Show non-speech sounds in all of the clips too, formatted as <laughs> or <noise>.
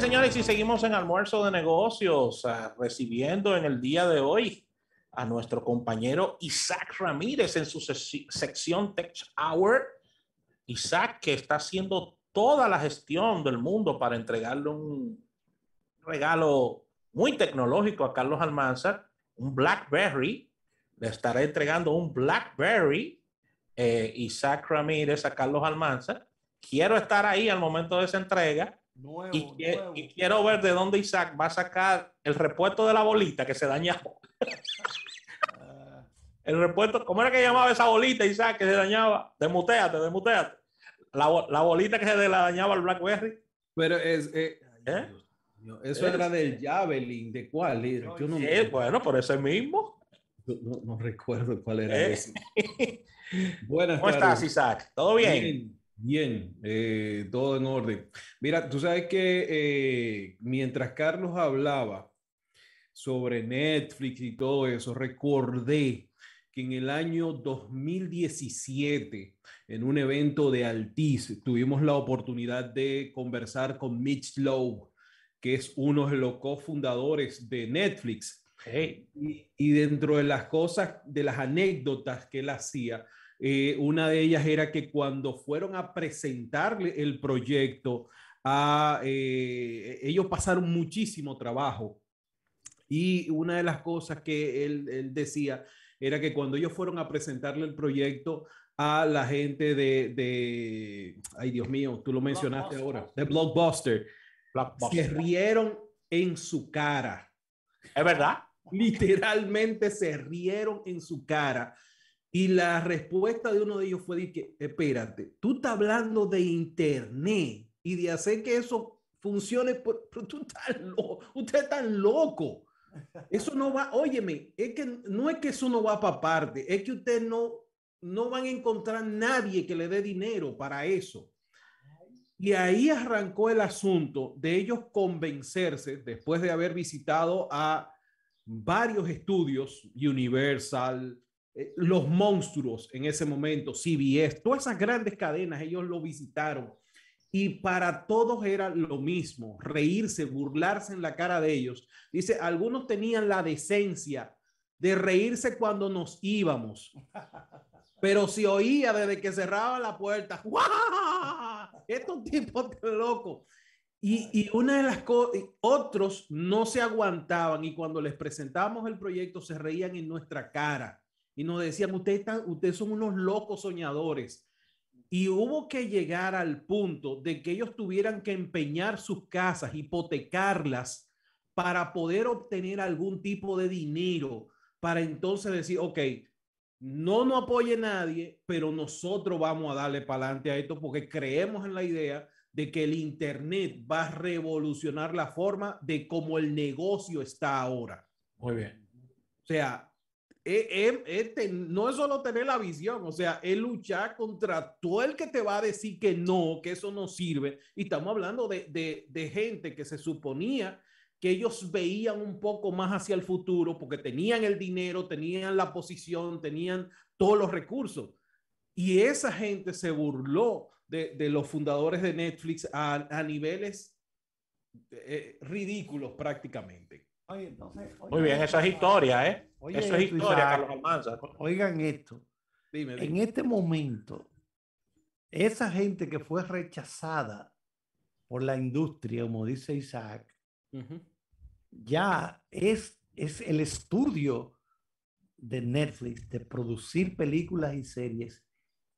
señores, y seguimos en almuerzo de negocios, ah, recibiendo en el día de hoy a nuestro compañero Isaac Ramírez en su sección Tech Hour. Isaac, que está haciendo toda la gestión del mundo para entregarle un regalo muy tecnológico a Carlos Almanza, un BlackBerry. Le estará entregando un BlackBerry eh, Isaac Ramírez a Carlos Almanza. Quiero estar ahí al momento de esa entrega y, quiero ver de dónde Isaac va a sacar el repuesto de la bolita que se dañaba. <laughs> el repuesto, ¿cómo era que llamaba esa bolita, Isaac, que se dañaba? Demuteate, demuteate. La, bolita que se le dañaba al Blackberry. Pero es. Eh, ¿Eh? eso era del Javelin, ¿de cuál? Yo bueno, por ese mismo. No, recuerdo cuál era ¿Eh? ese. <laughs> bueno ¿Cómo estás, Isaac? ¿Todo bien. Bien, eh, todo en orden. Mira, tú sabes que eh, mientras Carlos hablaba sobre Netflix y todo eso, recordé que en el año 2017, en un evento de Altiz, tuvimos la oportunidad de conversar con Mitch Lowe, que es uno de los cofundadores de Netflix. y, dentro de las cosas, de las anécdotas que él hacía, eh, una de ellas era que cuando fueron a presentarle el proyecto, eh, ellos pasaron muchísimo trabajo. Y una de las cosas que él, decía era que cuando ellos fueron a presentarle el proyecto a la gente de, ay Dios mío, tú lo mencionaste ahora, de Blockbuster, Blockbuster, se rieron en su cara. Es verdad. Literalmente se rieron en su cara y la respuesta de uno de ellos fue decir que, espérate, tú estás hablando de internet y de hacer que eso funcione, pero tú estás loco, usted está loco. Eso no va, óyeme, es que no es que eso no va para parte, es que usted no, no van a encontrar nadie que le dé dinero para eso. Y ahí arrancó el asunto de ellos convencerse, después de haber visitado a varios estudios, Universal, eh, los monstruos en ese momento, CBS, todas esas grandes cadenas, ellos lo visitaron. Y para todos era lo mismo, reírse, burlarse en la cara de ellos. Dice, algunos tenían la decencia de reírse cuando nos íbamos, pero se oía desde que cerraba la puerta, ¡guau! Estos tipos de locos. Y, y, una de las cosas, otros no se aguantaban y cuando les presentábamos el proyecto se reían en nuestra cara y nos decían, ustedes, son unos locos soñadores. Y hubo que llegar al punto de que ellos tuvieran que empeñar sus casas, hipotecarlas, para poder obtener algún tipo de dinero, para entonces decir, ok, no no apoye nadie, pero nosotros vamos a darle para adelante a esto porque creemos en la idea de que el Internet va a revolucionar la forma de cómo el negocio está ahora. Muy bien. O sea, no es solo tener la visión, o sea, es luchar contra todo el que te va a decir que no, que eso no sirve. Y estamos hablando de, gente que se suponía que ellos veían un poco más hacia el futuro porque tenían el dinero, tenían la posición, tenían todos los recursos. Y esa gente se burló de, los fundadores de Netflix a, niveles eh, ridículos prácticamente. Muy bien, esa es historia, ¿eh? es historia, Carlos Oigan esto. En este momento, esa gente que fue rechazada por la industria, como dice Isaac, ya es, es el estudio de Netflix de producir películas y series,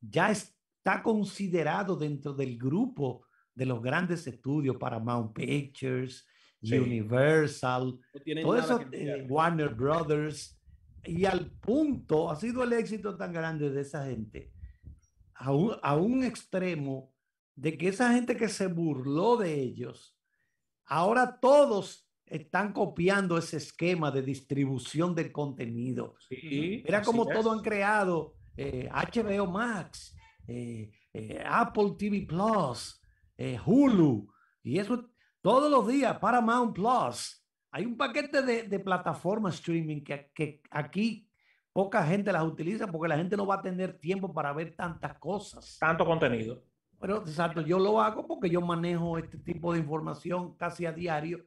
ya está considerado dentro del grupo de los grandes estudios, para Paramount Pictures, Universal, todo eso, eh, Warner Brothers, y al punto ha sido el éxito tan grande de esa gente, a un, a un extremo de que esa gente que se burló de ellos, ahora todos están copiando ese esquema de distribución del contenido. Era como todo han creado HBO eh, Max, eh, Apple TV Plus, Hulu, y eso todos los días, para Paramount Plus. Hay un paquete de, plataformas streaming que, aquí poca gente las utiliza porque la gente no va a tener tiempo para ver tantas cosas. Tanto contenido. Pero exacto, yo lo hago porque yo manejo este tipo de información casi a diario.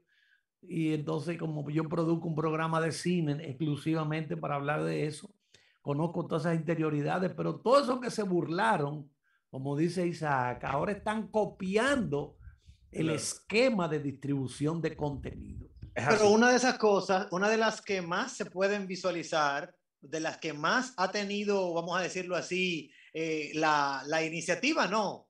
Y entonces, como yo produzco un programa de cine exclusivamente para hablar de eso, conozco todas esas interioridades, pero todos esos que se burlaron, como dice Isaac, ahora están copiando el esquema de distribución de contenido. Pero una de esas cosas, una de las que más se pueden visualizar, de las que más ha tenido, vamos a decirlo así, eh, la, iniciativa, no,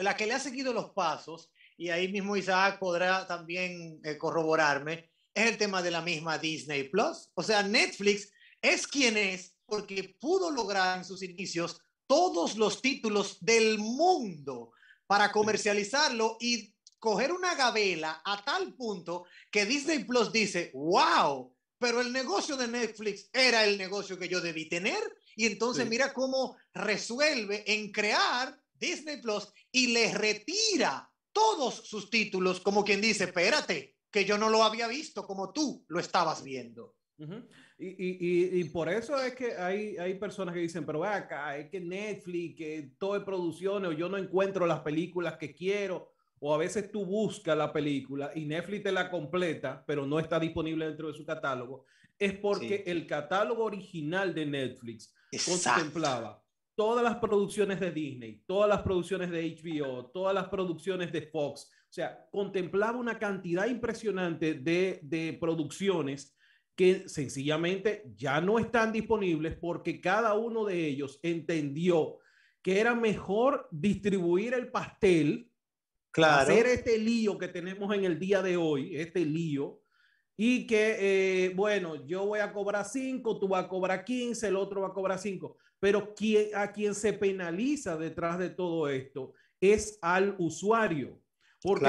la que le ha seguido los pasos, y ahí mismo Isaac podrá también eh, corroborarme, es el tema de la misma Disney Plus. O sea, Netflix es quien es porque pudo lograr en sus inicios todos los títulos del mundo para comercializarlo y coger una gavela a tal punto que Disney Plus dice, wow, pero el negocio de Netflix era el negocio que yo debí tener. Y entonces mira cómo resuelve en crear Disney Plus y le retira todos sus títulos, como quien dice, espérate, que yo no lo había visto como tú lo estabas viendo. y, por eso es que hay, hay personas que dicen, pero acá, es que Netflix, que todo es producciones, o yo no encuentro las películas que quiero o a veces tú buscas la película y Netflix te la completa, pero no está disponible dentro de su catálogo, es porque el catálogo original de Netflix contemplaba todas las producciones de Disney, todas las producciones de HBO, todas las producciones de Fox, o sea, contemplaba una cantidad impresionante de, de producciones que sencillamente ya no están disponibles porque cada uno de ellos entendió que era mejor distribuir el pastel Claro. Hacer este lío que tenemos en el día de hoy, este lío, y que, eh, bueno, yo voy a cobrar 5, tú vas a cobrar 15, el otro va a cobrar 5, pero quién a quien se penaliza detrás de todo esto es al usuario. Porque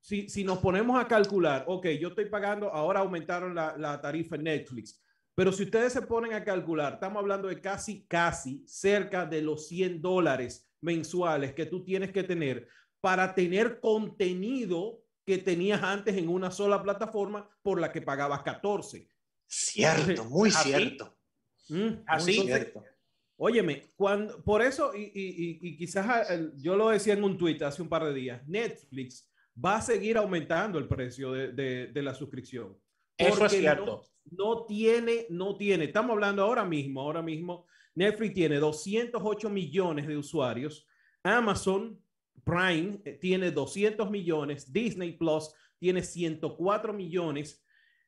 si, nos ponemos a calcular, ok, yo estoy pagando, ahora aumentaron la, tarifa en Netflix, pero si ustedes se ponen a calcular, estamos hablando de casi, casi cerca de los 100 dólares mensuales que tú tienes que tener para tener contenido que tenías antes en una sola plataforma por la que pagabas 14. Cierto, muy cierto. Mm, así. es. Óyeme, por eso, y, quizás ah, yo lo decía en un tuit hace un par de días, Netflix va a seguir aumentando el precio de, la suscripción. Eso es cierto. No, no, tiene, no tiene, estamos hablando ahora mismo, ahora mismo, Netflix tiene 208 millones de usuarios, Amazon Prime eh, tiene 200 millones, Disney Plus tiene 104 millones,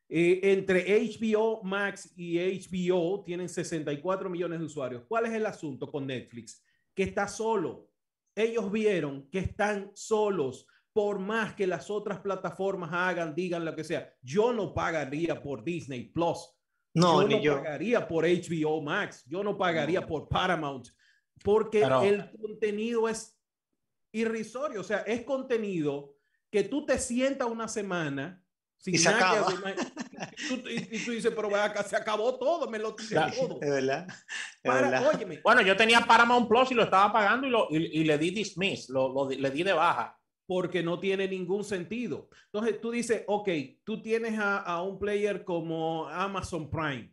eh, entre HBO Max y HBO tienen 64 millones de usuarios. ¿Cuál es el asunto con Netflix? Que está solo. Ellos vieron que están solos por más que las otras plataformas hagan, digan lo que sea. Yo no pagaría por Disney Plus. No, yo no pagaría por HBO Max. Yo no pagaría por Paramount. Porque el contenido es irrisorio, o sea, es contenido que tú te sientas una semana sin y se nada acaba. y, tú dices, pero se acabó todo, me lo todo. Bueno, yo tenía Paramount Plus y lo estaba pagando y, le di dismiss, le di de baja. Porque no tiene ningún sentido. Entonces tú dices, ok, tú tienes a, un player como Amazon Prime,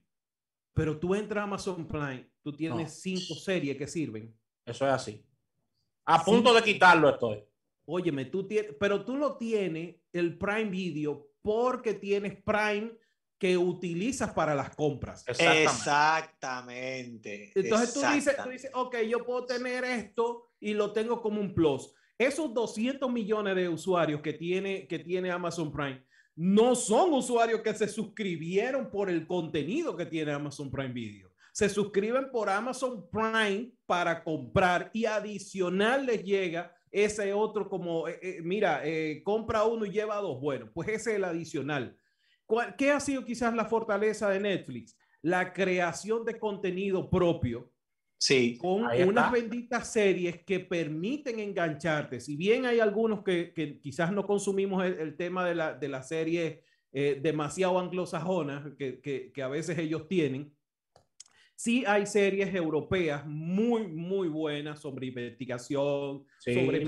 pero tú entras a Amazon Prime, tú tienes cinco series que sirven. Eso es así. A punto de quitarlo estoy. Óyeme, tú tienes, pero tú lo tienes el Prime Video porque tienes Prime que utilizas para las compras. Exactamente. Entonces tú dices, tú dices, ok, yo puedo tener esto y lo tengo como un plus. Esos 200 millones de usuarios que tiene, que tiene Amazon Prime no son usuarios que se suscribieron por el contenido que tiene Amazon Prime Video se suscriben por Amazon Prime para comprar y adicional les llega ese otro como, eh, eh, mira, eh, compra uno y lleva dos. Bueno, pues ese es el adicional. ¿Qué ha sido quizás la fortaleza de Netflix? La creación de contenido propio. Sí. Con unas benditas series que permiten engancharte. Si bien hay algunos que, quizás no consumimos el, tema de la, de serie demasiado anglosajona que a veces ellos tienen, Sí hay series europeas muy, muy buenas sobre investigación, sobre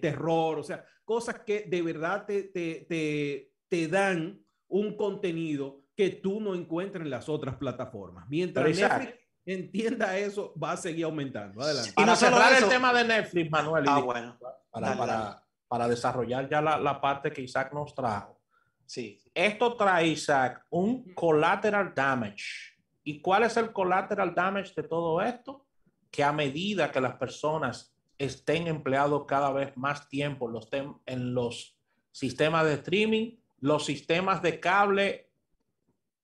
terror, o sea, cosas que de verdad te, te, dan un contenido que tú no encuentras en las otras plataformas. Mientras Netflix entienda eso, va a seguir aumentando. para cerrar el tema de Netflix, Manuel. Ah, para, desarrollar ya la, la parte que Isaac nos trajo. Sí. Esto trae, Isaac, un collateral damage ¿Y cuál es el collateral damage de todo esto? Que a medida que las personas estén empleados cada vez más tiempo los en los sistemas de streaming, los sistemas de cable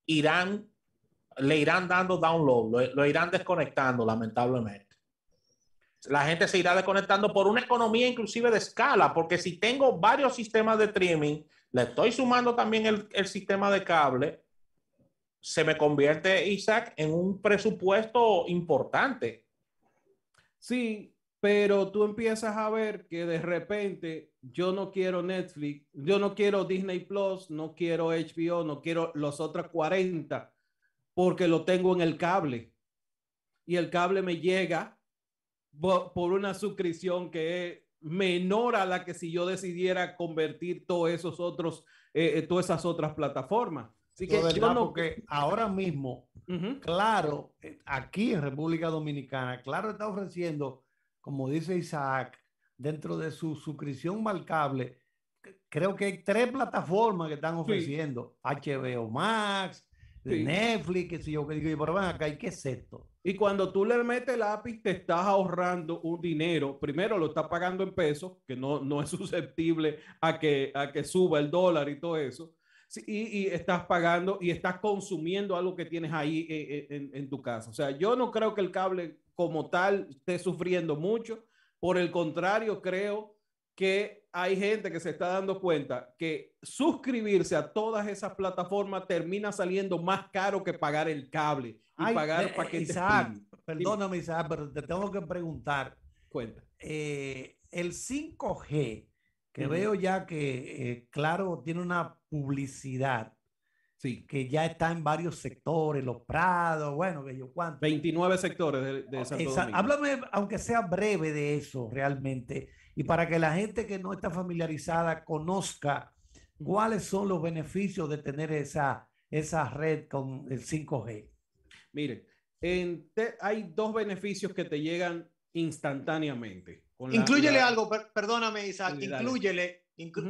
irán, le irán dando download, lo, irán desconectando lamentablemente. La gente se irá desconectando por una economía inclusive de escala, porque si tengo varios sistemas de streaming, le estoy sumando también el, el sistema de cable, se me convierte Isaac en un presupuesto importante. Sí, pero tú empiezas a ver que de repente yo no quiero Netflix, yo no quiero Disney Plus, no quiero HBO, no quiero los otros 40 porque lo tengo en el cable. Y el cable me llega por una suscripción que es menor a la que si yo decidiera convertir todos esos otros, eh, eh, todas esas otras plataformas. Así que ahora mismo, claro, eh, aquí en República Dominicana, claro está ofreciendo, como dice Isaac, dentro de su suscripción marcable, creo que hay tres plataformas que están ofreciendo, HBO Max, Netflix, y sé yo que digo, pero ven acá, ¿y qué es esto? Y cuando tú le metes el lápiz, te estás ahorrando un dinero. Primero lo estás pagando en pesos, que no, no es <laughs> susceptible a que, a que suba el dólar y todo eso y, estás pagando y estás consumiendo algo que tienes ahí eh, eh, en, tu casa. O sea, yo no creo que el cable como tal esté sufriendo mucho. Por el contrario, creo que hay gente que se está dando cuenta que suscribirse a todas esas plataformas termina saliendo más caro que pagar el cable y pagar eh, paquetes. perdóname, Isaac, pero te tengo que preguntar. Cuenta. Eh, el 5G que veo ya que, eh, claro, tiene una publicidad sí. que ya está en varios sectores, los prados, bueno, que yo 29 sectores de, de Háblame, aunque sea breve, de eso realmente, y para que la gente que no está familiarizada conozca cuáles son los beneficios de tener esa, esa red con el 5G. Mire, hay dos beneficios que te llegan instantáneamente. Incluyele inclúyele algo, perdóname Isaac, inclúyele.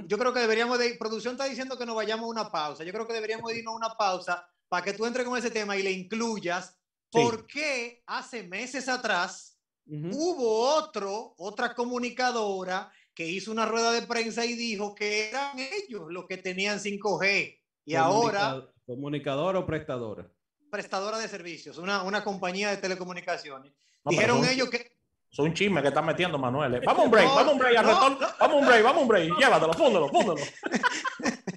Yo creo que deberíamos de, producción está diciendo que nos vayamos a una pausa, yo creo que deberíamos de irnos a una pausa para que tú entres con ese tema y le incluyas porque hace meses atrás hubo otro, otra comunicadora que hizo una rueda de prensa y dijo que eran ellos los que tenían 5G y ahora... Comunicadora o prestadora. Prestadora de servicios, una, una compañía de telecomunicaciones. Ah, Dijeron ellos que, es un chisme que está metiendo, Manuel. Eh. <laughs> Vamos un break, vamos vamos un break, al Vamos un break, vamos un break. Llévatelo, fúndelo, fúndelo. <laughs>